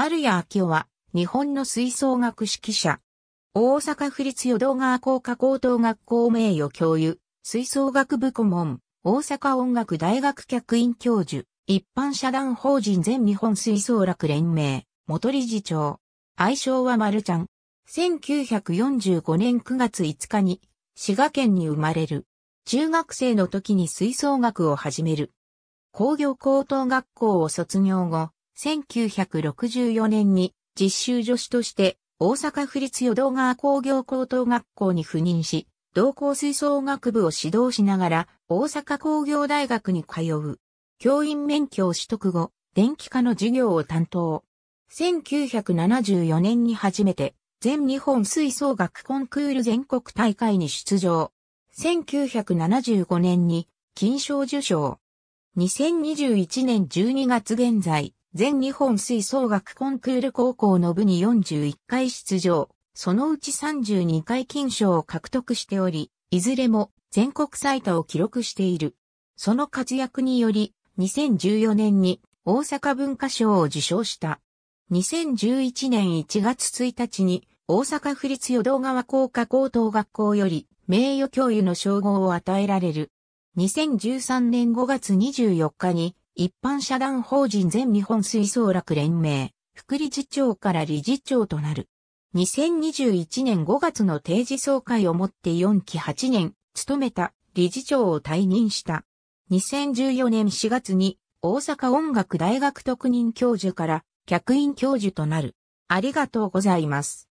丸谷明夫は、日本の吹奏楽指揮者。大阪府立淀川工科高等学校名誉教諭、吹奏楽部顧問、大阪音楽大学客員教授、一般社団法人全日本吹奏楽連盟、元理事長。愛称は丸ちゃん。1945年9月5日に、滋賀県に生まれる。中学生の時に吹奏楽を始める。工業高等学校を卒業後、1964年に実習助手として大阪府立与道川工業高等学校に赴任し、同校吹奏楽部を指導しながら大阪工業大学に通う。教員免許を取得後、電気科の授業を担当。1974年に初めて全日本吹奏楽コンクール全国大会に出場。1975年に金賞受賞。2021年12月現在、全日本吹奏楽コンクール高校の部に41回出場、そのうち32回金賞を獲得しており、いずれも全国最多を記録している。その活躍により、2014年に大阪文化賞を受賞した。2011年1月1日に大阪府立淀道川工科高等学校より名誉教諭の称号を与えられる。2013年5月24日に一般社団法人全日本吹奏楽連盟、副理事長から理事長となる。2021年5月の定時総会をもって4期8年、務めた理事長を退任した。2014年4月に大阪音楽大学特任教授から客員教授となる。ありがとうございます。